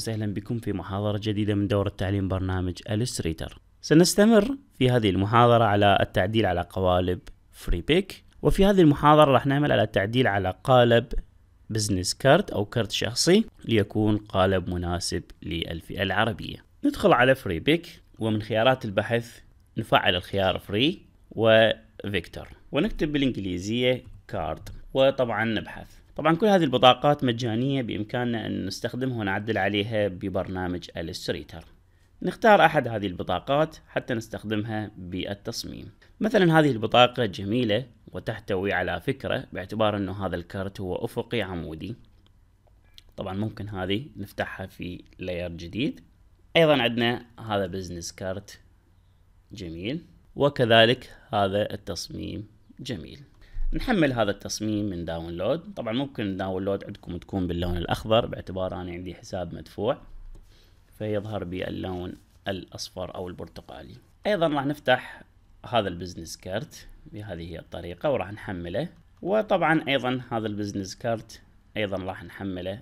وسهلا بكم في محاضرة جديدة من دورة تعليم برنامج الستريتر سنستمر في هذه المحاضرة على التعديل على قوالب فري بيك وفي هذه المحاضرة راح نعمل على التعديل على قالب بزنس كارت أو كارت شخصي ليكون قالب مناسب للفئة العربية ندخل على فري بيك ومن خيارات البحث نفعل الخيار فري وفيكتور ونكتب بالإنجليزية كارد وطبعا نبحث طبعا كل هذه البطاقات مجانية بإمكاننا أن نستخدمها ونعدل عليها ببرنامج الستريتر نختار أحد هذه البطاقات حتى نستخدمها بالتصميم مثلا هذه البطاقة جميلة وتحتوي على فكرة باعتبار أنه هذا الكرت هو أفقي عمودي طبعا ممكن هذه نفتحها في لاير جديد أيضا عندنا هذا بزنس كارت جميل وكذلك هذا التصميم جميل نحمل هذا التصميم من داونلود طبعا ممكن الداونلود عندكم تكون باللون الاخضر باعتبار انا عندي حساب مدفوع فيظهر باللون الاصفر او البرتقالي ايضا راح نفتح هذا البزنس كارت بهذه الطريقه وراح نحمله وطبعا ايضا هذا البزنس كارت ايضا راح نحمله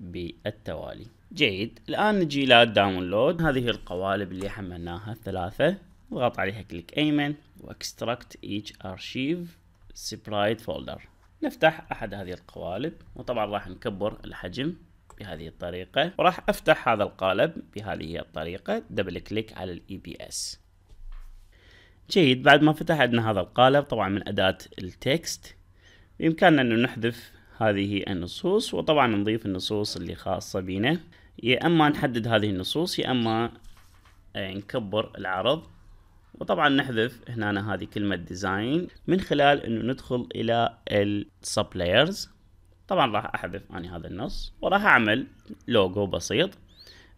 بالتوالي جيد الان نجي الى داونلود هذه القوالب اللي حملناها الثلاثه نضغط عليها كليك ايمن واكستراكت ايتش ارشيف سبرايت فولدر نفتح احد هذه القوالب وطبعا راح نكبر الحجم بهذه الطريقة وراح افتح هذا القالب بهذه الطريقة دبل كليك على الاي بي e اس جيد بعد ما فتح عندنا هذا القالب طبعا من اداة التكست بامكاننا انه نحذف هذه النصوص وطبعا نضيف النصوص اللي خاصة بنا يا اما نحدد هذه النصوص يا اما آه، نكبر العرض وطبعا نحذف هنا هذه كلمة ديزاين من خلال انه ندخل الى السب لايرز طبعا راح احذف اني هذا النص وراح اعمل لوجو بسيط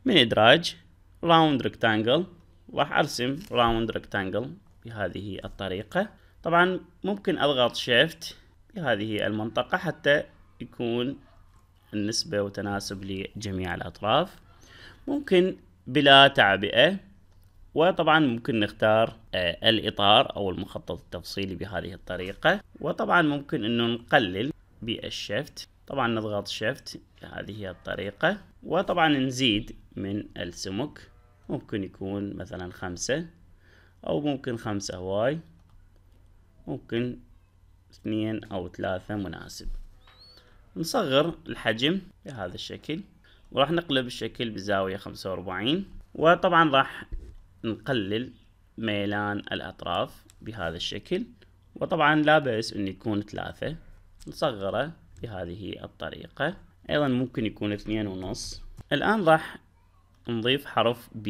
من ادراج راوند ريكتانجل راح ارسم راوند ريكتانجل بهذه الطريقة طبعا ممكن اضغط شيفت بهذه المنطقة حتى يكون النسبة وتناسب لجميع الاطراف ممكن بلا تعبئة وطبعا ممكن نختار آه، الإطار أو المخطط التفصيلي بهذه الطريقة وطبعا ممكن أنه نقلل بالشفت طبعا نضغط شفت هذه هي الطريقة وطبعا نزيد من السمك ممكن يكون مثلا خمسة أو ممكن خمسة واي ممكن اثنين أو ثلاثة مناسب نصغر الحجم بهذا الشكل وراح نقلب الشكل بزاوية خمسة وأربعين وطبعا راح نقلل ميلان الأطراف بهذا الشكل وطبعا لا بأس أن يكون ثلاثة نصغره بهذه الطريقة أيضا ممكن يكون اثنين ونص الآن راح نضيف حرف B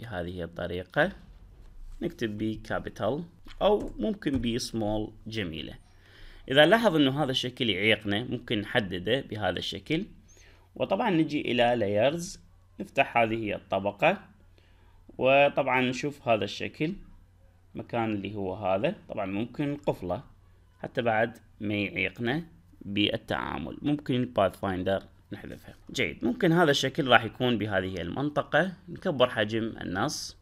بهذه الطريقة نكتب بي كابيتال أو ممكن بي سمول جميلة إذا لاحظ أنه هذا الشكل يعيقنا ممكن نحدده بهذا الشكل وطبعا نجي إلى لايرز نفتح هذه الطبقة وطبعا نشوف هذا الشكل مكان اللي هو هذا طبعا ممكن قفله حتى بعد ما يعيقنا بالتعامل ممكن الباث فايندر نحذفها جيد ممكن هذا الشكل راح يكون بهذه المنطقة نكبر حجم النص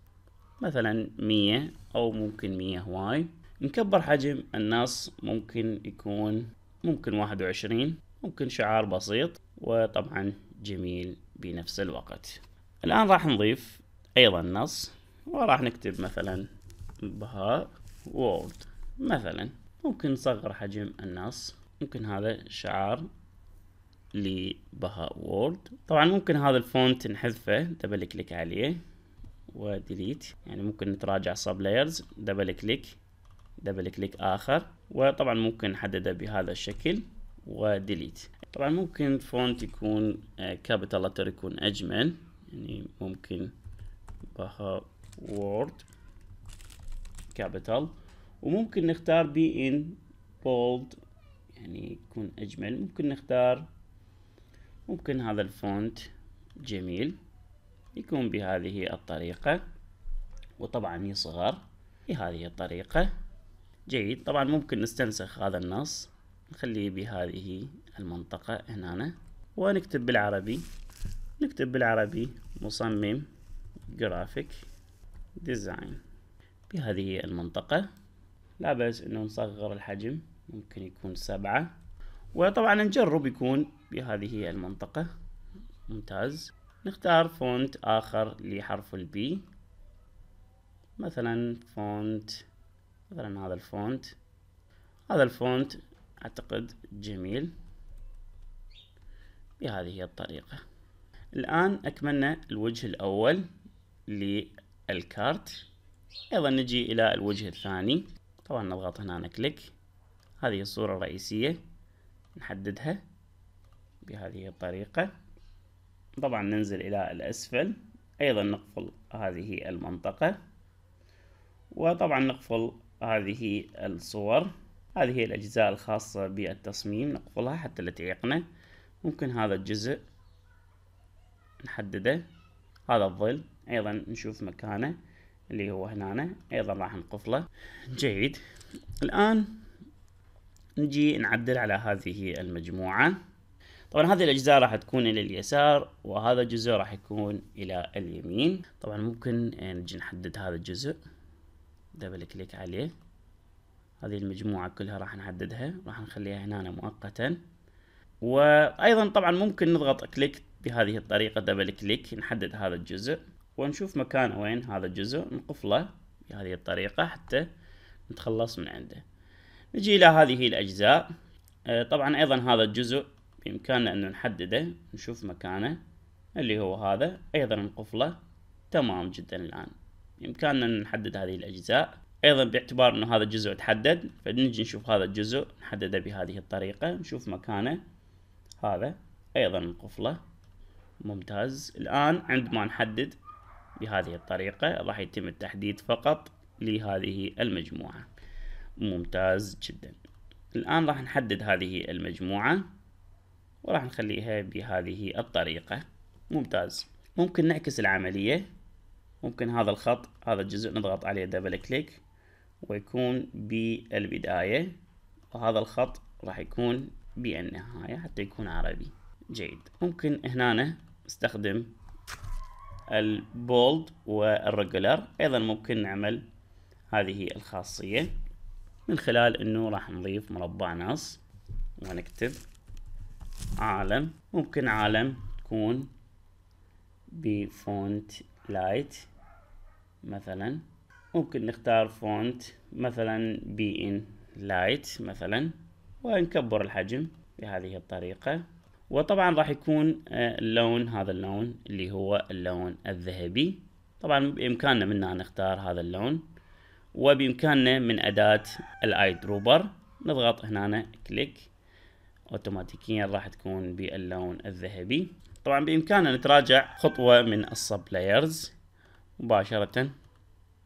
مثلا مية أو ممكن مية هواي نكبر حجم النص ممكن يكون ممكن واحد وعشرين ممكن شعار بسيط وطبعا جميل بنفس الوقت الآن راح نضيف ايضا نص وراح نكتب مثلا بها وورد مثلا ممكن نصغر حجم النص ممكن هذا شعار لبها وورد طبعا ممكن هذا الفونت نحذفه دبل كليك عليه وديليت يعني ممكن نتراجع سب لايرز دبل كليك دبل كليك اخر وطبعا ممكن نحدده بهذا الشكل وديليت طبعا ممكن فونت يكون كابيتال آه، لتر يكون اجمل يعني ممكن بها وورد كابيتال وممكن نختار بي ان بولد يعني يكون اجمل ممكن نختار ممكن هذا الفونت جميل يكون بهذه الطريقة وطبعا يصغر بهذه الطريقة جيد طبعا ممكن نستنسخ هذا النص نخليه بهذه المنطقة هنا ونكتب بالعربي نكتب بالعربي مصمم جرافيك ديزاين بهذه المنطقة لا بس انه نصغر الحجم ممكن يكون سبعة وطبعا نجرب يكون بهذه المنطقة ممتاز نختار فونت آخر لحرف البي مثلا فونت مثلا هذا الفونت هذا الفونت أعتقد جميل بهذه الطريقة الآن أكملنا الوجه الأول للكارت ايضا نجي الى الوجه الثاني طبعا نضغط هنا كليك هذه الصورة الرئيسية نحددها بهذه الطريقة طبعا ننزل الى الاسفل ايضا نقفل هذه المنطقة وطبعا نقفل هذه الصور هذه الاجزاء الخاصة بالتصميم نقفلها حتى لا تعيقنا ممكن هذا الجزء نحدده هذا الظل ايضا نشوف مكانه اللي هو هنا ايضا راح نقفله جيد الان نجي نعدل على هذه المجموعة طبعا هذه الأجزاء راح تكون إلى اليسار وهذا الجزء راح يكون إلى اليمين طبعا ممكن آه، نجي نحدد هذا الجزء دبل كليك عليه هذه المجموعة كلها راح نحددها راح نخليها هنا مؤقتا وأيضا طبعا ممكن نضغط كليك بهذه الطريقة دبل كليك نحدد هذا الجزء ونشوف مكانه وين هذا الجزء نقفله بهذه الطريقة حتى نتخلص من عنده نجي إلى هذه الأجزاء آه، طبعا أيضا هذا الجزء بإمكاننا أن نحدده نشوف مكانه اللي هو هذا أيضا نقفله تمام جدا الآن بإمكاننا أن نحدد هذه الأجزاء أيضا باعتبار أن هذا الجزء تحدد فنجي نشوف هذا الجزء نحدده بهذه الطريقة نشوف مكانه هذا أيضا نقفله ممتاز الآن عندما نحدد بهذه الطريقة راح يتم التحديد فقط لهذه المجموعة ممتاز جدا الآن راح نحدد هذه المجموعة وراح نخليها بهذه الطريقة ممتاز ممكن نعكس العملية ممكن هذا الخط هذا الجزء نضغط عليه دبل كليك ويكون بالبداية وهذا الخط راح يكون بالنهاية حتى يكون عربي جيد ممكن هنا استخدم البولد والريجولار ايضا ممكن نعمل هذه الخاصية من خلال انه راح نضيف مربع نص ونكتب عالم ممكن عالم تكون بفونت لايت مثلا ممكن نختار فونت مثلا بي ان لايت مثلا ونكبر الحجم بهذه الطريقة وطبعا راح يكون آه، اللون هذا اللون اللي هو اللون الذهبي طبعا بامكاننا من ان نختار هذا اللون وبامكاننا من اداه الاي دروبر نضغط هنا كليك اوتوماتيكيا راح تكون باللون الذهبي طبعا بامكاننا نتراجع خطوه من السب لايرز مباشره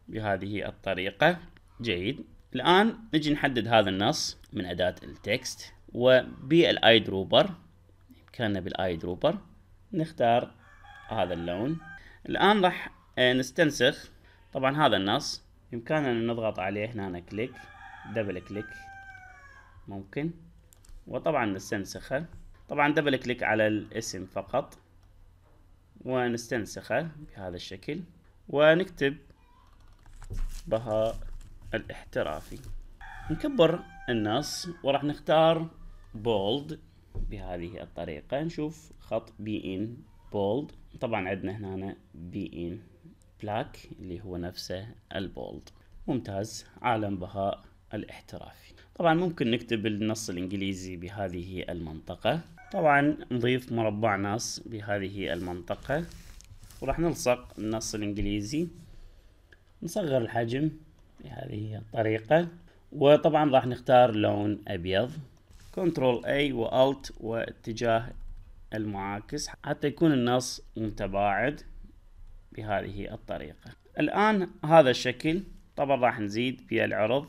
بهذه الطريقه جيد الان نجي نحدد هذا النص من اداه التكست وبالاي دروبر كان بالاي دروبر نختار هذا اللون الان راح آه، نستنسخ طبعا هذا النص بامكاننا ان نضغط عليه هنا كليك دبل كليك ممكن وطبعا نستنسخه طبعا دبل كليك على الاسم فقط ونستنسخه بهذا الشكل ونكتب بهاء الاحترافي نكبر النص وراح نختار بولد بهذه الطريقة نشوف خط بي ان بولد طبعا عندنا هنا بي ان بلاك اللي هو نفسه البولد ممتاز عالم بهاء الاحترافي طبعا ممكن نكتب النص الانجليزي بهذه المنطقة طبعا نضيف مربع نص بهذه المنطقة وراح نلصق النص الانجليزي نصغر الحجم بهذه الطريقة وطبعا راح نختار لون ابيض كنترول اي والت واتجاه المعاكس حتى يكون النص متباعد بهذه الطريقة الآن هذا الشكل طبعا راح نزيد في العرض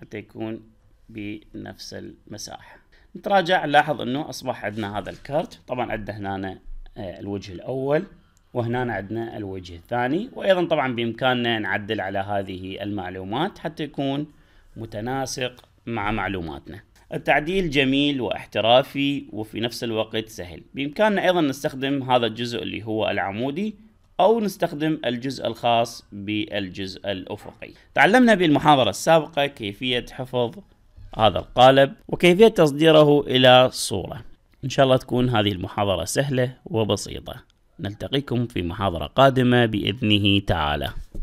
حتى يكون بنفس المساحة نتراجع نلاحظ انه اصبح عندنا هذا الكارت طبعا عندنا هنا آه، الوجه الاول وهنا عندنا الوجه الثاني وايضا طبعا بامكاننا نعدل على هذه المعلومات حتى يكون متناسق مع معلوماتنا التعديل جميل واحترافي وفي نفس الوقت سهل بإمكاننا أيضا نستخدم هذا الجزء اللي هو العمودي أو نستخدم الجزء الخاص بالجزء الأفقي تعلمنا بالمحاضرة السابقة كيفية حفظ هذا القالب وكيفية تصديره إلى صورة إن شاء الله تكون هذه المحاضرة سهلة وبسيطة نلتقيكم في محاضرة قادمة بإذنه تعالى